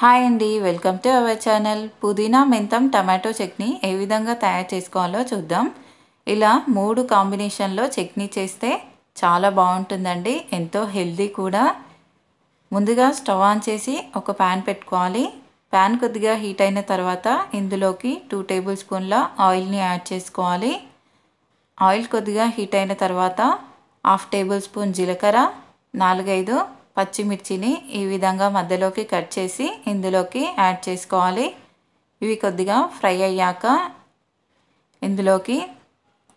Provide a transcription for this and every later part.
hi అండి welcome to our channel పుదీనా మెంతం tomato chutney ఏ విధంగా తయారు చేసుకోవాలో చూద్దాం ఇలా మూడు కాంబినేషన్లో చట్నీ చేస్తే చాలా బాగుంటుందండి ఎంతో హెల్దీ కూడా ముందుగా స్టవ్ ఆన్ చేసి ఒక ప్యాన్ పెట్టుకోవాలి ప్యాన్ కొద్దిగా హీట్ అయిన తర్వాత ఇందులోకి టూ టేబుల్ స్పూన్ల ఆయిల్ని యాడ్ చేసుకోవాలి ఆయిల్ కొద్దిగా హీట్ అయిన తర్వాత హాఫ్ టేబుల్ స్పూన్ జీలకర్ర నాలుగైదు పచ్చిమిర్చిని ఈ విధంగా మధ్యలోకి కట్ చేసి ఇందులోకి యాడ్ చేసుకోవాలి ఇవి కొద్దిగా ఫ్రై అయ్యాక ఇందులోకి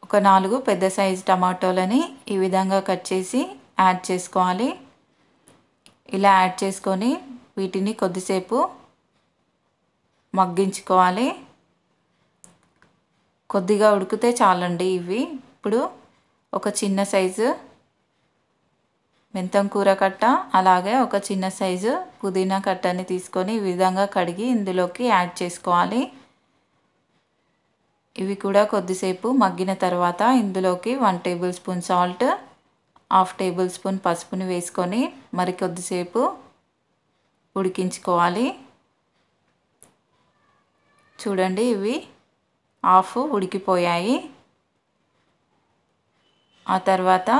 ఒక నాలుగు పెద్ద సైజు టమాటోలని ఈ విధంగా కట్ చేసి యాడ్ చేసుకోవాలి ఇలా యాడ్ చేసుకొని వీటిని కొద్దిసేపు మగ్గించుకోవాలి కొద్దిగా ఉడికితే చాలండి ఇవి ఇప్పుడు ఒక చిన్న సైజు మెంతం కూర కట్ట అలాగే ఒక చిన్న సైజు పుదీనా కట్టని తీసుకొని ఈ విధంగా కడిగి ఇందులోకి యాడ్ చేసుకోవాలి ఇవి కూడా కొద్దిసేపు మగ్గిన తర్వాత ఇందులోకి one tablespoon salt half tablespoon పసుపుని వేసుకొని మరి కొద్దిసేపు ఉడికించుకోవాలి చూడండి ఇవి హాఫ్ ఉడికిపోయాయి ఆ తర్వాత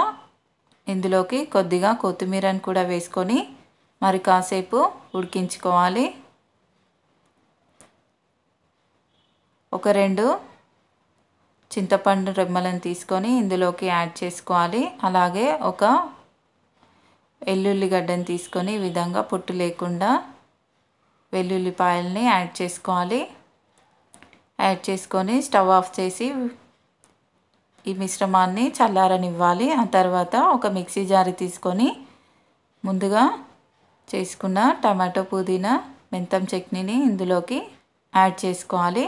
ఇందులోకి కొద్దిగా కొత్తిమీరని కూడా వేసుకొని మరి కాసేపు ఉడికించుకోవాలి ఒక రెండు చింతపండు రెమ్మలను తీసుకొని ఇందులోకి యాడ్ చేసుకోవాలి అలాగే ఒక గడ్డను తీసుకొని ఈ విధంగా పొట్టు లేకుండా వెల్లుల్లిపాయల్ని యాడ్ చేసుకోవాలి యాడ్ చేసుకొని స్టవ్ ఆఫ్ చేసి ఈ మిశ్రమాన్ని చల్లారనివ్వాలి ఆ తర్వాత ఒక మిక్సీ జారి తీసుకొని ముందుగా చేసుకున్న టమాటో పుదీనా మెంతం చట్నీని ఇందులోకి యాడ్ చేసుకోవాలి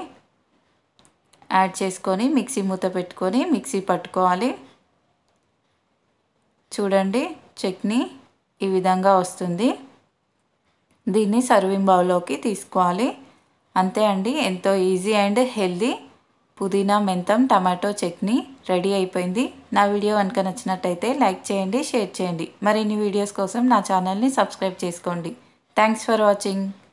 యాడ్ చేసుకొని మిక్సీ మూత పెట్టుకొని మిక్సీ పట్టుకోవాలి చూడండి చట్నీ ఈ విధంగా వస్తుంది దీన్ని సర్వింగ్ బౌల్లోకి తీసుకోవాలి అంతే అండి ఎంతో ఈజీ అండ్ హెల్దీ పుదీనా మెంతం టమాటో చట్నీ రెడీ అయిపోయింది నా వీడియో కనుక నచ్చినట్టయితే లైక్ చేయండి షేర్ చేయండి మరిన్ని వీడియోస్ కోసం నా ఛానల్ని సబ్స్క్రైబ్ చేసుకోండి థ్యాంక్స్ ఫర్ వాచింగ్